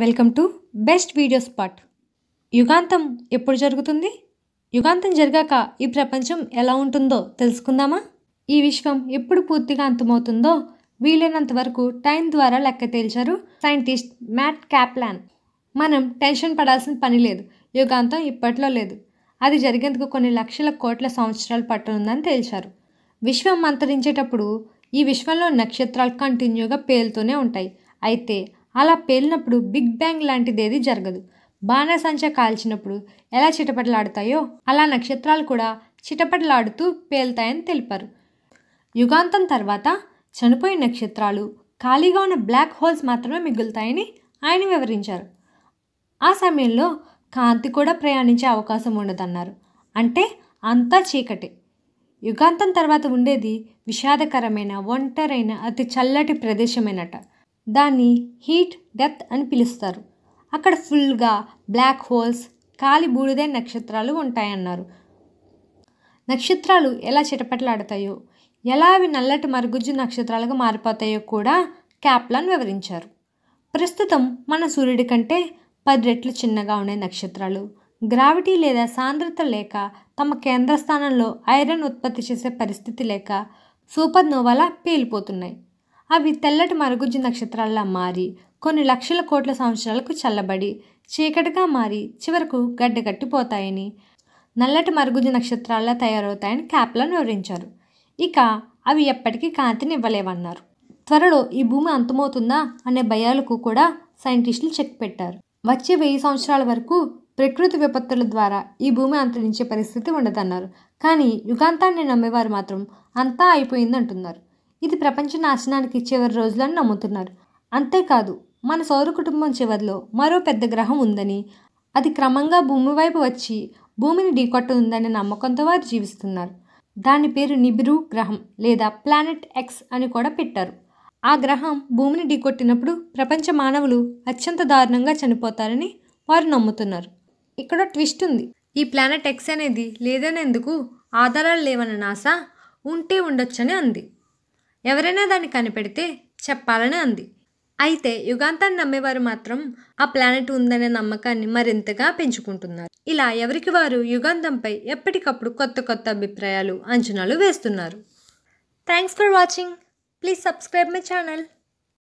welcome to best video spot యుగాంతం ఎప్పుడు జరుగుతుంది యుగాంతం జరిగాక ఈ ప్రపంచం ఎలా ఉంటుందో తెలుసుకుందామా ఈ విశ్వం ఎప్పుడు పూర్తిగా అంతమవుతుందో వీలైనంత వరకు టైం ద్వారా లెక్క తేల్చారు సైంటిస్ట్ మ్యాట్ క్యాప్లాన్ మనం టెన్షన్ పడాల్సిన పని లేదు యుగాంతం ఇప్పట్లో లేదు అది జరిగేందుకు కొన్ని లక్షల కోట్ల సంవత్సరాలు పట్టనుందని తేల్చారు విశ్వం అంతరించేటప్పుడు ఈ విశ్వంలో నక్షత్రాలు కంటిన్యూగా పేలుతూనే ఉంటాయి అయితే అలా పేలినప్పుడు బిగ్ బ్యాంగ్ లాంటిది ఏది జరగదు బాణసంచ కాల్చినప్పుడు ఎలా చిటపటలాడుతాయో అలా నక్షత్రాలు కూడా చిటపటలాడుతూ పేలుతాయని తెలిపారు యుగాంతం తర్వాత చనిపోయిన నక్షత్రాలు ఖాళీగా ఉన్న బ్లాక్ హోల్స్ మాత్రమే మిగులుతాయని ఆయన వివరించారు ఆ సమయంలో కాంతి కూడా ప్రయాణించే అవకాశం ఉండదన్నారు అంటే అంతా చీకటి యుగాంతం తర్వాత ఉండేది విషాదకరమైన ఒంటరైన అతి చల్లటి ప్రదేశమేనట దాన్ని హీట్ డెత్ అని పిలుస్తారు అక్కడ ఫుల్గా బ్లాక్ హోల్స్ కాలి బూడిదే నక్షత్రాలు ఉంటాయన్నారు నక్షత్రాలు ఎలా చిటపట్లాడతాయో ఎలా అవి నల్లటి మరుగుజ్జు నక్షత్రాలుగా మారిపోతాయో కూడా క్యాప్లాన్ వివరించారు ప్రస్తుతం మన సూర్యుడి కంటే పది రెట్లు చిన్నగా ఉండే నక్షత్రాలు గ్రావిటీ లేదా సాంద్రత లేక తమ కేంద్ర స్థానంలో ఐరన్ ఉత్పత్తి చేసే పరిస్థితి లేక సూపర్ నోవాలా పేలిపోతున్నాయి అవి తెల్లటి మరుగుజ్జు నక్షత్రాల్లా మారి కొన్ని లక్షల కోట్ల సంవత్సరాలకు చల్లబడి చీకటిగా మారి చివరకు గడ్డగట్టిపోతాయని నల్లటి మరుగుజ్జు నక్షత్రాల్లా తయారవుతాయని క్యాప్లను వివరించారు ఇక అవి ఎప్పటికీ కాంతిని ఇవ్వలేవన్నారు త్వరలో ఈ భూమి అంతమవుతుందా అనే భయాలకు కూడా సైంటిస్టులు చెక్ పెట్టారు వచ్చే వెయ్యి సంవత్సరాల వరకు ప్రకృతి విపత్తుల ద్వారా ఈ భూమి అంతరించే పరిస్థితి ఉండదన్నారు కానీ యుగాంతాన్ని నమ్మేవారు మాత్రం అంతా అయిపోయిందంటున్నారు ఇది ప్రపంచ నాశనానికి చివరి రోజులను నమ్ముతున్నారు అంతేకాదు మన సౌర కుటుంబం చివరిలో మరో పెద్ద గ్రహం ఉందని అది క్రమంగా భూమి వైపు వచ్చి భూమిని ఢీకొట్టుందనే నమ్మకంతో వారు జీవిస్తున్నారు దాని పేరు నిబిరు గ్రహం లేదా ప్లానెట్ ఎక్స్ అని కూడా పెట్టారు ఆ గ్రహం భూమిని ఢీకొట్టినప్పుడు ప్రపంచ మానవులు అత్యంత దారుణంగా చనిపోతారని వారు నమ్ముతున్నారు ఇక్కడ ట్విస్ట్ ఉంది ఈ ప్లానెట్ ఎక్స్ అనేది లేదనేందుకు ఆధారాలు లేవన్న నాసా ఉంటే ఉండొచ్చని అంది ఎవరైనా దాన్ని కనిపెడితే చెప్పాలని అంది అయితే యుగాంతాన్ని నమ్మేవారు మాత్రం ఆ ప్లానెట్ ఉందనే నమ్మకాన్ని మరింతగా పెంచుకుంటున్నారు ఇలా ఎవరికి వారు యుగాంతంపై ఎప్పటికప్పుడు కొత్త కొత్త అభిప్రాయాలు అంచనాలు వేస్తున్నారు thanks for watching please subscribe my channel